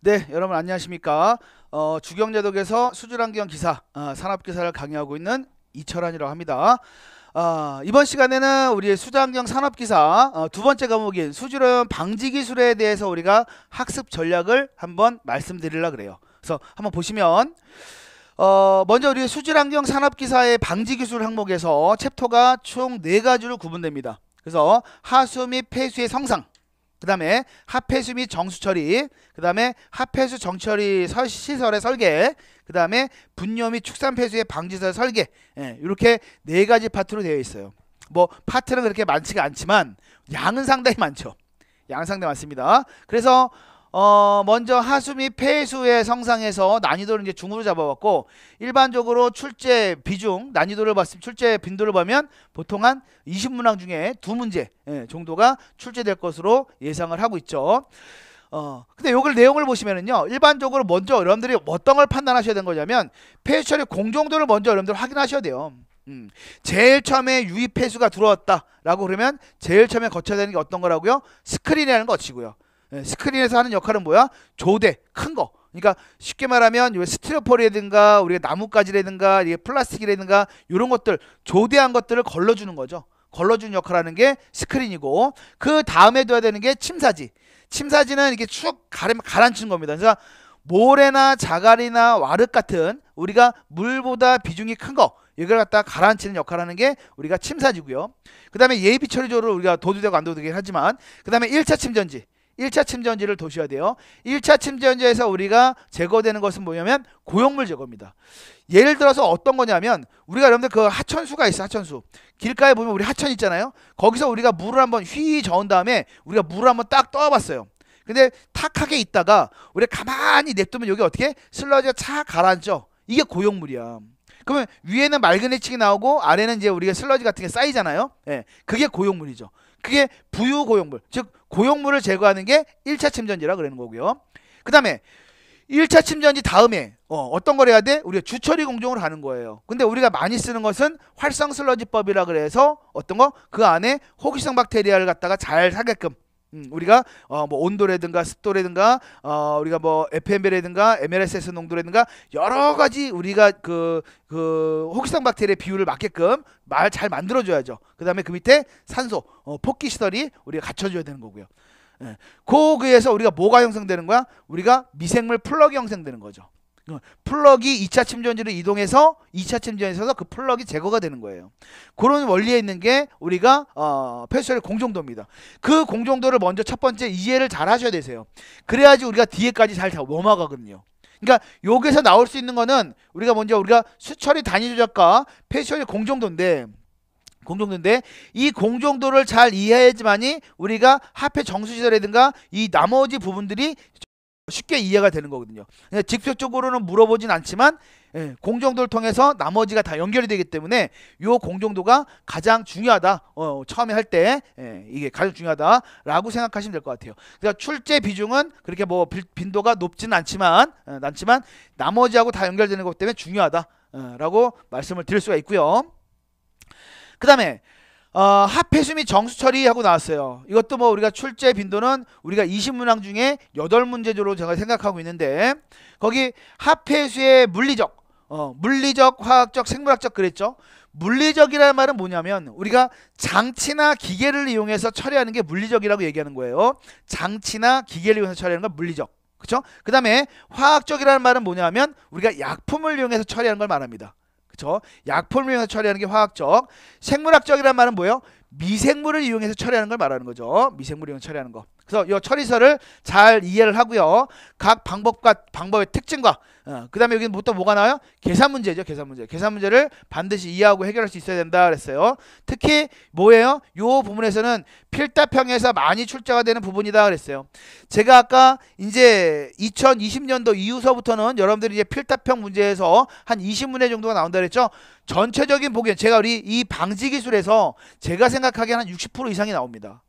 네, 여러분 안녕하십니까? 어, 주경제독에서 수주환경 기사, 어, 산업 기사를 강의하고 있는 이철환이라고 합니다. 어, 이번 시간에는 우리의 수주환경 산업 기사 어, 두 번째 과목인 수주론 방지 기술에 대해서 우리가 학습 전략을 한번 말씀드리려 그래요. 그래서 한번 보시면 어, 먼저 우리 수질환경 산업기사의 방지기술 항목에서 챕터가 총 네가지로 구분됩니다. 그래서 하수 및 폐수의 성상, 그 다음에 하폐수 및 정수 처리, 그 다음에 하폐수 정처리 시설의 설계, 그 다음에 분뇨 및 축산 폐수의 방지설 설계 예, 이렇게 네 가지 파트로 되어 있어요. 뭐 파트는 그렇게 많지가 않지만 양은 상당히 많죠. 양은 상당히 많습니다. 그래서 어, 먼저 하수 및 폐수의 성상에서 난이도를 이제 중으로 잡아봤고 일반적으로 출제 비중 난이도를 봤을 출제 빈도를 보면 보통 한 20문항 중에 두 문제 예, 정도가 출제될 것으로 예상을 하고 있죠. 어, 근데 요걸 내용을 보시면은요, 일반적으로 먼저 여러분들이 어떤 걸 판단하셔야 되는 거냐면, 폐수 처리 공정도를 먼저 여러분들 확인하셔야 돼요. 음, 제일 처음에 유입 폐수가 들어왔다라고 그러면 제일 처음에 거쳐야 되는 게 어떤 거라고요? 스크린이라는 것이고요 예, 스크린에서 하는 역할은 뭐야? 조대 큰 거. 그러니까 쉽게 말하면 스티로폴이라든가 우리가 나뭇가지라든가 플라스틱이라든가 이런 것들 조대한 것들을 걸러주는 거죠. 걸러주는 역할하는 게 스크린이고 그 다음에 둬야 되는 게 침사지. 침사지는 이게 렇쭉 가름 가라앉히는 겁니다. 그래서 모래나 자갈이나 와륵 같은 우리가 물보다 비중이 큰 거. 이걸 갖다 가라앉히는 역할을 하는 게 우리가 침사지고요. 그 다음에 예비 처리조를 우리가 도두되고 안 도두되긴 하지만 그 다음에 1차 침전지 1차 침전지를 도셔야 돼요. 1차 침전 원제에서 우리가 제거되는 것은 뭐냐면 고용물 제거입니다. 예를 들어서 어떤 거냐면 우리가 여러분들 그 하천수가 있어 하천수. 길가에 보면 우리 하천 있잖아요. 거기서 우리가 물을 한번 휘 저은 다음에 우리가 물을 한번 딱 떠봤어요. 근데 탁하게 있다가 우리 가만히 냅두면 여기 어떻게 슬러지가 차 가라앉죠. 이게 고용물이야 그러면 위에는 맑은 해층이 나오고 아래는 이제 우리가 슬러지 같은 게 쌓이잖아요. 예. 그게 고용물이죠 그게 부유 고용물, 즉 고용물을 제거하는 게 1차 침전지라 그러는 거고요. 그 다음에 1차 침전지 다음에 어, 떤걸 해야 돼? 우리가 주처리 공정으로 하는 거예요. 근데 우리가 많이 쓰는 것은 활성 슬러지법이라 그래서 어떤 거? 그 안에 호기성 박테리아를 갖다가 잘 사게끔 음, 우리가 어, 뭐 온도라든가 습도라든가 어, 우리가 뭐 FMB라든가 MLSS 농도라든가 여러 가지 우리가 그그 그호박테리의 비율을 맞게끔 말 잘 만들어 줘야죠. 그다음에 그 밑에 산소 어, 폭기 시설이 우리가 갖춰 줘야 되는 거고요. 예. 그에서 그 우리가 뭐가 형성되는 거야? 우리가 미생물 플러그 형성되는 거죠. 플럭이 2차 침전지로 이동해서 2차 침전에서 그 플럭이 제거가 되는 거예요. 그런 원리에 있는 게 우리가 어, 패션의 공정도입니다. 그 공정도를 먼저 첫 번째 이해를 잘 하셔야 되세요. 그래야지 우리가 뒤에까지 잘 넘어가거든요. 그러니까 여기서 나올 수 있는 거는 우리가 먼저 우리가 수처리 단위 조작과 패션의 공정도인데 공정도인데 이 공정도를 잘 이해해야지만이 우리가 합해 정수시설이든가 이 나머지 부분들이 쉽게 이해가 되는 거거든요. 직접적으로는 물어보진 않지만 예, 공정도를 통해서 나머지가 다 연결이 되기 때문에 이 공정도가 가장 중요하다. 어, 처음에 할때 예, 이게 가장 중요하다라고 생각하시면 될 것 같아요. 그러니까 출제 비중은 그렇게 뭐 빈도가 높지는 않지만 예, 않지만 나머지하고 다 연결되는 것 때문에 중요하다라고 말씀을 드릴 수가 있고요. 그 다음에 어, 하폐수 미 정수 처리하고 나왔어요. 이것도 뭐 우리가 출제 빈도는 우리가 20문항 중에 8문제조로 제가 생각하고 있는데 거기 하폐수의 물리적, 어, 물리적, 화학적, 생물학적 그랬죠. 물리적이라는 말은 뭐냐면 우리가 장치나 기계를 이용해서 처리하는 게 물리적이라고 얘기하는 거예요. 장치나 기계를 이용해서 처리하는 건 물리적. 그죠그 다음에 화학적이라는 말은 뭐냐면 우리가 약품을 이용해서 처리하는 걸 말합니다. 그렇 약품을 이용해서 처리하는 게 화학적. 생물학적이란 말은 뭐예요? 미생물을 이용해서 처리하는 걸 말하는 거죠. 미생물 이용해서 처리하는 거. 그래서 이 처리서를 잘 이해를 하고요. 각 방법과 방법의 특징과 어, 그 다음에 여기는 보통 뭐가 나와요? 계산 문제죠. 계산 문제. 계산 문제를 반드시 이해하고 해결할 수 있어야 된다 그랬어요. 특히 뭐예요? 요 부분에서는 필답형에서 많이 출제가 되는 부분이다 그랬어요. 제가 아까 이제 2020년도 이후서부터는 여러분들이 이제 필답형 문제에서 한 20문제 정도가 나온다 그랬죠. 전체적인 보기엔 제가 우리 이 방지 기술에서 제가 생각하기에 는한 60% 이상이 나옵니다.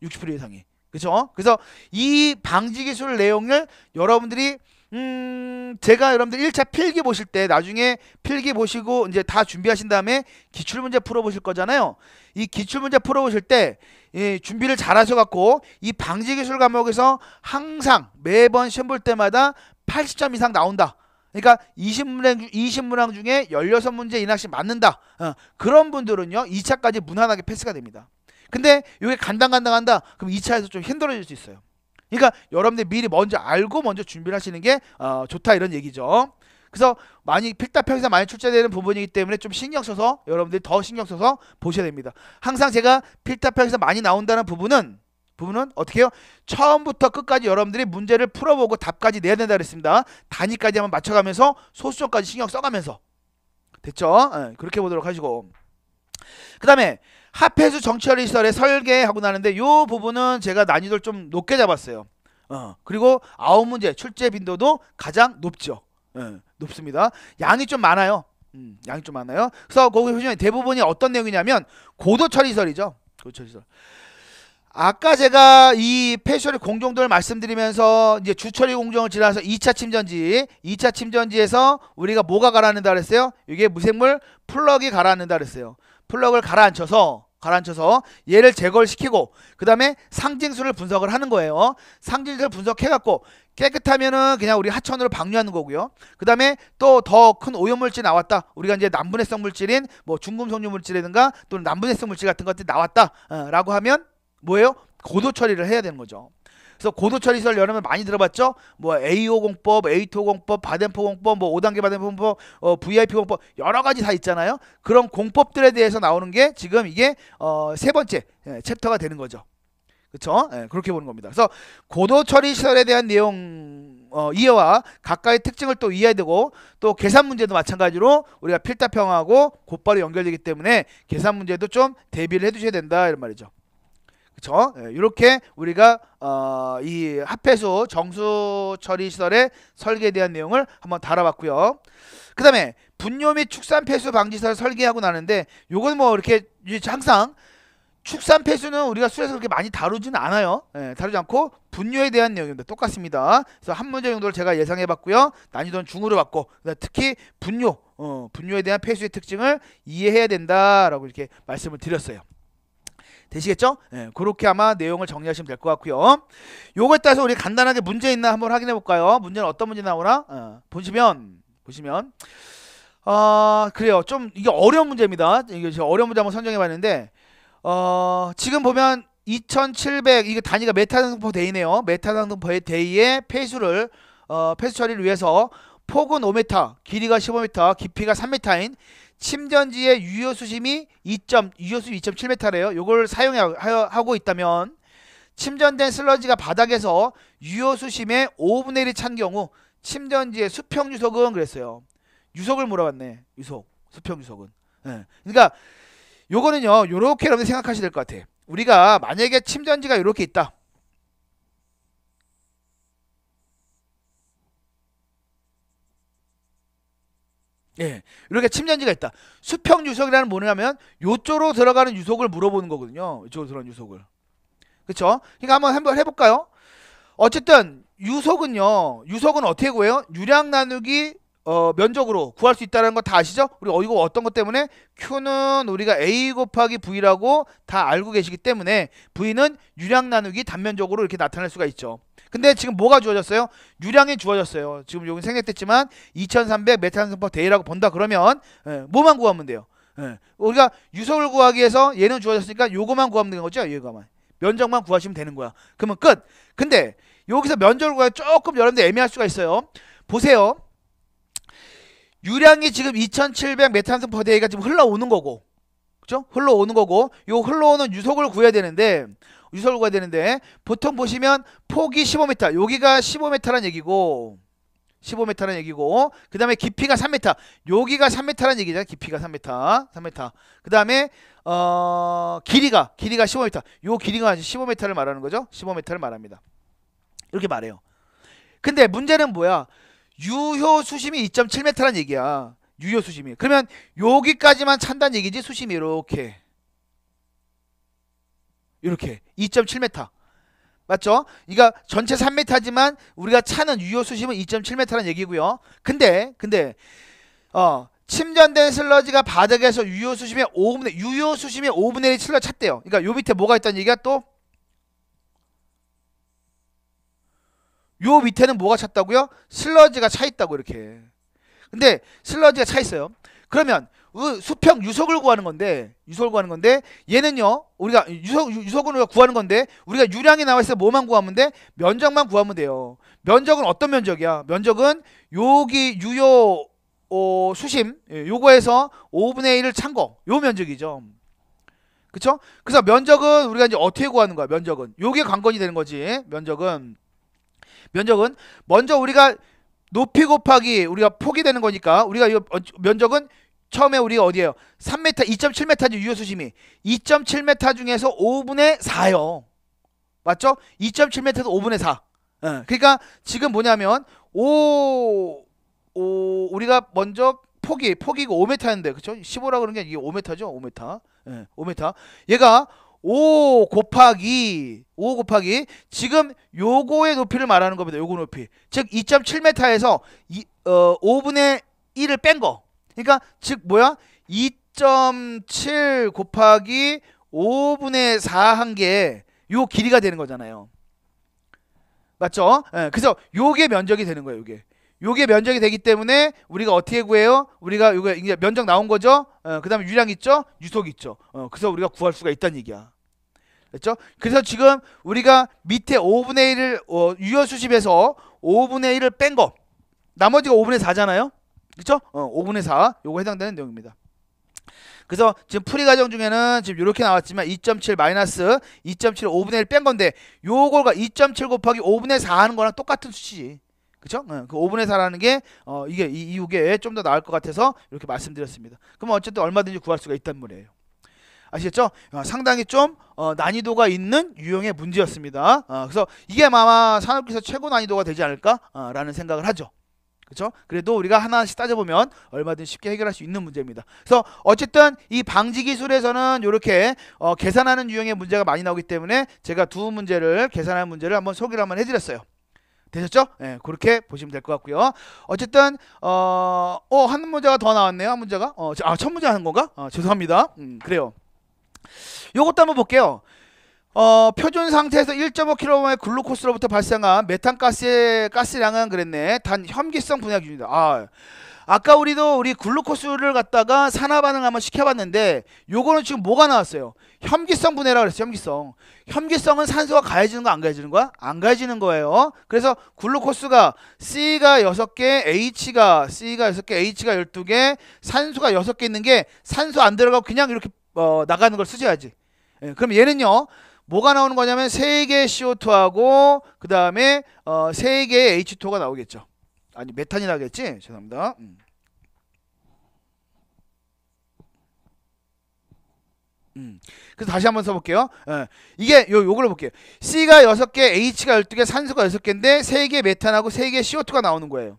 60% 이상이. 그렇죠? 그래서 이 방지 기술 내용을 여러분들이 음 제가 여러분들 1차 필기 보실 때 나중에 필기 보시고 이제 다 준비하신 다음에 기출 문제 풀어 보실 거잖아요. 이 기출 문제 풀어 보실 때 예, 준비를 잘 하셔 갖고 이 방지 기술 과목에서 항상 매번 시험 볼 때마다 80점 이상 나온다. 그러니까 20문항, 20문항 중에 16문제 이낙씩 맞는다. 어, 그런 분들은요. 2차까지 무난하게 패스가 됩니다. 근데 이게 간당간당한다. 그럼 2차에서 좀 힘들어질 수 있어요. 그러니까 여러분들 미리 먼저 알고 먼저 준비를 하시는 게 어, 좋다 이런 얘기죠. 그래서 많이 필답형에서 많이 출제되는 부분이기 때문에 좀 신경 써서 여러분들이 더 신경 써서 보셔야 됩니다. 항상 제가 필답형에서 많이 나온다는 부분은 부분은 어떻게 해요? 처음부터 끝까지 여러분들이 문제를 풀어보고 답까지 내야 된다 그랬습니다. 단위까지 한번 맞춰가면서 소수점까지 신경 써가면서 됐죠? 네, 그렇게 보도록 하시고 그 다음에 합해수정처리시설의 설계하고 나는데 요 부분은 제가 난이도를 좀 높게 잡았어요. 어, 그리고 아홉 문제 출제 빈도도 가장 높죠. 예, 높습니다. 양이 좀 많아요. 음, 양이 좀 많아요. 그래서 거기 보시면 대부분이 어떤 내용이냐면 고도 처리설이죠. 고도 처리설. 아까 제가 이 폐쇄리 공정도를 말씀드리면서 이제 주처리 공정을 지나서 2차 침전지, 2차 침전지에서 우리가 뭐가 가라앉는다 그랬어요? 이게 무생물 플럭이 가라앉는다 그랬어요. 플럭을 가라앉혀서 가라앉혀서 얘를 제거를 시키고 그 다음에 상징수를 분석을 하는 거예요. 상징수를 분석해갖고 깨끗하면은 그냥 우리 하천으로 방류하는 거고요. 그 다음에 또 더 큰 오염물질 나왔다. 우리가 이제 남분해성 물질인 뭐 중금속류 물질이든가 또는 남분해성 물질 같은 것들이 나왔다라고 어, 하면 뭐예요? 고도 처리를 해야 되는 거죠. 그래서 고도처리 시설 여러분 많이 들어봤죠? 뭐 A5 공법, A2 공법, 바덴포 공법, 뭐 5단계 바덴포 공법, 어, VIP 공법 여러 가지 다 있잖아요. 그런 공법들에 대해서 나오는 게 지금 이게 어, 세 번째 예, 챕터가 되는 거죠. 그렇죠? 예, 그렇게 보는 겁니다. 그래서 고도 처리 시설에 대한 내용 어, 이해와 각각의 특징을 또 이해해야 되고 또 계산 문제도 마찬가지로 우리가 필답형하고 곧바로 연결되기 때문에 계산 문제도 좀 대비를 해두셔야 된다 이런 말이죠. 그렇죠? 이렇게 우리가 어, 이합폐수 정수 처리 시설의 설계에 대한 내용을 한번 다뤄봤고요. 그 다음에 분뇨 및 축산 폐수 방지설 설계하고 나는데 요건 뭐 이렇게 항상 축산 폐수는 우리가 수에서 그렇게 많이 다루지는 않아요. 예, 다루지 않고 분뇨에 대한 내용인데 똑같습니다. 그래서 한 문제 정도를 제가 예상해봤고요. 난이도는 중으로 봤고 특히 분뇨, 어, 분뇨에 대한 폐수의 특징을 이해해야 된다라고 이렇게 말씀을 드렸어요. 되시겠죠? 예, 그렇게 아마 내용을 정리하시면 될 것 같고요. 요거에 따라서 우리 간단하게 문제 있나 한번 확인해 볼까요? 문제는 어떤 문제 나오나? 어, 보시면 보시면 아 어, 그래요. 좀 이게 어려운 문제입니다. 이게 어려운 문제 한번 선정해 봤는데 어, 지금 보면 2700 이게 단위가 메타상등포 데이네요. 메타상등포 데이의 폐수를 어, 폐수 처리를 위해서 폭은 5m, 길이가 15m, 깊이가 3m인 침전지의 유효수심이 2점, 유효수심 2.7m래요. 요걸 사용하고 있다면 침전된 슬러지가 바닥에서 유효수심의 5분의 1이 찬 경우 침전지의 수평 유속은 그랬어요. 유속을 물어봤네. 유속. 수평 유속은. 네. 그러니까 요거는요. 요렇게 여러분 생각하셔야 될 것 같아. 우리가 만약에 침전지가 이렇게 있다. 예, 이렇게 침전지가 있다. 수평 유속이라는 뭐냐면 요쪽으로 들어가는 유속을 물어보는 거거든요. 이쪽으로 들어가는 유속을. 그렇죠? 그러니까 한번 한번 해볼까요? 어쨌든 유속은요. 유속은 어떻게 구해요? 유량 나누기 어, 면적으로 구할 수 있다는 거 다 아시죠? 우리 어, 이거 어떤 것 때문에 Q는 우리가 A 곱하기 V라고 다 알고 계시기 때문에 V는 유량 나누기 단면적으로 이렇게 나타날 수가 있죠. 근데 지금 뭐가 주어졌어요? 유량이 주어졌어요. 지금 여기 생략됐지만 2300 메탄성 퍼 데이라고 본다 그러면 예, 뭐만 구하면 돼요? 예, 우리가 유속을 구하기 위해서 얘는 주어졌으니까 요거만 구하면 되는 거죠? 얘가만. 면적만 구하시면 되는 거야. 그러면 끝. 근데 여기서 면적을 구하기 조금 여러분들 애매할 수가 있어요. 보세요. 유량이 지금 2700 메탄스 퍼 데이가 지금 흘러오는 거고 그죠? 흘러오는 거고 요 흘러오는 유속을 구해야 되는데 유속을 구해야 되는데 보통 보시면 폭이 15m 여기가 15m란 얘기고 1 5 m 란 얘기고 그 다음에 깊이가 3m 여기가 3 m 란 얘기잖아 깊이가 3m 3m 그 다음에 어 길이가 길이가 15m 요 길이가 15m를 말하는 거죠 15m를 말합니다 이렇게 말해요 근데 문제는 뭐야 유효 수심이 2.7m란 얘기야. 유효 수심이. 그러면 여기까지만 찬다는 얘기지 수심이 이렇게. 이렇게 2.7m. 맞죠? 그러니까 전체 3m지만 우리가 차는 유효 수심은 2.7m란 얘기고요. 근데 근데 어 침전된 슬러지가 바닥에서 유효 수심의 5분의 유효 수심의 5분의 1이 칠러 찼대요. 그러니까 요 밑에 뭐가 있다는 얘기가 또요 밑에는 뭐가 찼다고요? 슬러지가 차 있다고 이렇게. 근데 슬러지가 차 있어요. 그러면 그 수평 유속을 구하는 건데 유속을 구하는 건데 얘는요 우리가 유속 유속은 우리가 구하는 건데 우리가 유량이 나와 있어 뭐만 구하면 돼 면적만 구하면 돼요 면적은 어떤 면적이야 면적은 여기 유효 어, 수심 예, 요거에서 5분의 1을 찬거요 면적이죠 그쵸 그래서 면적은 우리가 이제 어떻게 구하는 거야 면적은 요게 관건이 되는 거지 면적은 면적은 먼저 우리가 높이 곱하기 우리가 폭이 되는 거니까 우리가 이 면적은 처음에 우리가 어디예요? 3m, 2.7m죠. 유효수심이. 2.7m 중에서 5분의 4요. 맞죠? 2.7m에서 5분의 4. 그러니까 지금 뭐냐면 5, 5 우리가 먼저 폭이 폭이 5m였는데 그쵸? 15라 그런 게 이게 5m죠. 5m. 5m. 얘가 5 곱하기 5 곱하기 지금 요거의 높이를 말하는 겁니다. 요거 높이. 즉 2.7m에서 어, 5분의 1을 뺀 거. 그러니까 즉 뭐야? 2.7 곱하기 5분의 4 한 게 요 길이가 되는 거잖아요. 맞죠? 예, 그래서 요게 면적이 되는 거예요. 요게. 요게 면적이 되기 때문에 우리가 어떻게 구해요? 우리가 요게 이제 면적 나온 거죠? 어, 그 다음에 유량 있죠? 유속 있죠? 어, 그래서 우리가 구할 수가 있다는 얘기야. 그렇죠? 그래서 지금 우리가 밑에 5분의 1을 어, 유효 수집에서 5분의 1을 뺀 거. 나머지가 5분의 4잖아요. 그렇죠? 어, 5분의 4. 요거 해당되는 내용입니다. 그래서 지금 풀이 과정 중에는 지금 이렇게 나왔지만 2.7 마이너스 2.7 5분의 1 뺀 건데 요걸 가2.7 곱하기 5분의 4 하는 거랑 똑같은 수치지. 그쵸? 어, 그 5분의 4라는 게, 어, 이게, 이, 이게 좀더 나을 것 같아서 이렇게 말씀드렸습니다. 그럼 어쨌든 얼마든지 구할 수가 있단 말이에요. 아시겠죠? 어, 상당히 좀 어, 난이도가 있는 유형의 문제였습니다. 어, 그래서 이게 아마 산업기사 최고 난이도가 되지 않을까라는 어, 생각을 하죠. 그렇죠? 그래도 우리가 하나씩 따져보면 얼마든지 쉽게 해결할 수 있는 문제입니다. 그래서 어쨌든 이 방지 기술에서는 이렇게 어, 계산하는 유형의 문제가 많이 나오기 때문에 제가 두 문제를 계산하는 문제를 한번 소개를 한번 해드렸어요. 되셨죠? 예, 네, 그렇게 보시면 될 것 같고요. 어쨌든 어, 어, 한 문제가 더 나왔네요. 한 문제가. 어, 아, 첫 문제 하는 건가? 어, 죄송합니다. 음, 그래요. 요것도 한번 볼게요. 어, 표준 상태에서 1.5kg의 글루코스로부터 발생한 메탄가스의 가스량은 그랬네. 단 혐기성 분야균니다 아, 아까 우리도 우리 글루코스를 갖다가 산화 반응 한번 시켜봤는데 요거는 지금 뭐가 나왔어요? 혐기성 분해라 그랬어요. 혐기성. 혐기성은 산소가 가해지는 거 안 가해지는 거야? 안 가해지는 거예요. 그래서 글루코스가 C가 6개, H가 C가 6개, H가 12개, 산소가 6개 있는 게 산소 안 들어가고 그냥 이렇게 어, 나가는 걸쓰셔야지 예, 그럼 얘는요. 뭐가 나오는 거냐면 세개 CO2하고 그 다음에 어, 세 개의 H2가 o 나오겠죠. 아니 메탄이 나겠지. 죄송합니다. 음. 음. 그래서 다시 한번 써볼게요. 예. 이게 요 요걸 볼게요. C가 6개, H가 12개, 산소가 6개인데 3개 메탄하고 3개 CO2가 나오는 거예요.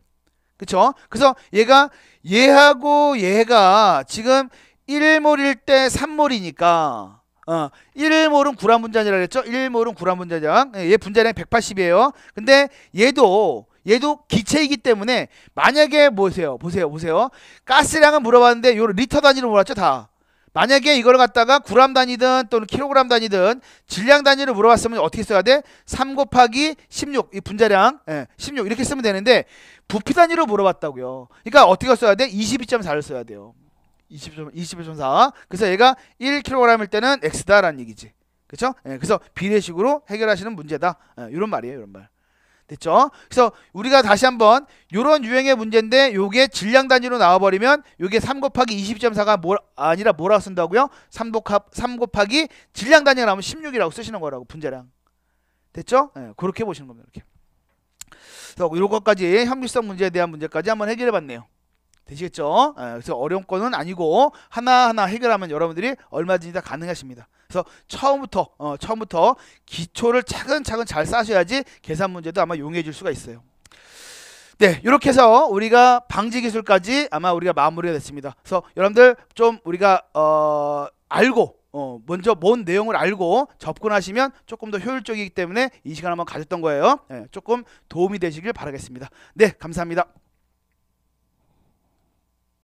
그쵸? 그래서 얘가 얘하고 얘가 지금 1몰일때3몰이니까 어, 1몰은 구란 분자량라 그랬죠? 1몰은 구란 분자량. 예, 얘 분자량 180이에요. 근데 얘도 얘도 기체이기 때문에 만약에 보세요. 보세요. 보세요. 가스량은 물어봤는데 요 리터 단위로 물어봤죠, 다. 만약에 이걸 갖다가 구람 단위든 또는 킬로그램 단위든 질량 단위로 물어봤으면 어떻게 써야 돼? 3 곱하기 16, 이 분자량, 예, 16 이렇게 쓰면 되는데 부피 단위로 물어봤다고요. 그러니까 어떻게 써야 돼? 22.4를 써야 돼요. 20.4. 20, 4 그래서 얘가 1kg일 때는 x다라는 얘기지. 그렇죠? 예, 그래서 비례식으로 해결하시는 문제다. 예, 이런 말이에요, 이런 말. 됐죠? 그래서 우리가 다시 한번 이런 유형의 문제인데 요게 질량 단위로 나와 버리면 요게 3 곱하기 20.4가 뭐 아니라 뭐라고 쓴다고요? 3 곱합 3 곱하기 질량 단위가 나오면 16이라고 쓰시는 거라고 분자량. 됐죠? 예, 그렇게 보시는 겁니다. 이렇게. 그래서 요것까지 협리성 문제에 대한 문제까지 한번 해결해 봤네요. 되시겠죠? 예, 그래서 어려운 건는 아니고 하나하나 해결하면 여러분들이 얼마든지 다 가능하십니다. 그래서 처음부터 어, 처음부터 기초를 차근차근 잘 쌓으셔야지 계산 문제도 아마 용이해질 수가 있어요. 네, 이렇게 해서 우리가 방지 기술까지 아마 우리가 마무리가 됐습니다. 그래서 여러분들 좀 우리가 어, 알고 어, 먼저 뭔 내용을 알고 접근하시면 조금 더 효율적이기 때문에 이 시간 한번 가졌던 거예요. 네, 조금 도움이 되시길 바라겠습니다. 네, 감사합니다.